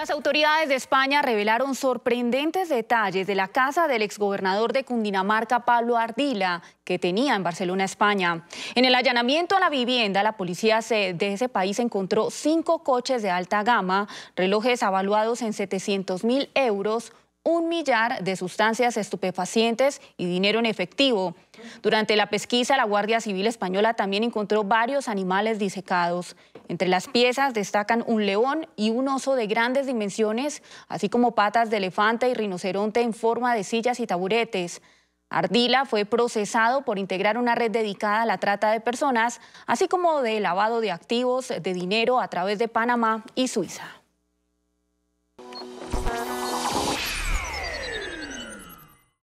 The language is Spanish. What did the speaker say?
Las autoridades de España revelaron sorprendentes detalles de la casa del exgobernador de Cundinamarca, Pablo Ardila, que tenía en Barcelona, España. En el allanamiento a la vivienda, la policía de ese país encontró cinco coches de alta gama, relojes avaluados en 700 mil euros, un millar de sustancias estupefacientes y dinero en efectivo. Durante la pesquisa, la Guardia Civil Española también encontró varios animales disecados. Entre las piezas destacan un león y un oso de grandes dimensiones, así como patas de elefante y rinoceronte en forma de sillas y taburetes. Ardila fue procesado por integrar una red dedicada a la trata de personas, así como de lavado de activos de dinero a través de Panamá y Suiza.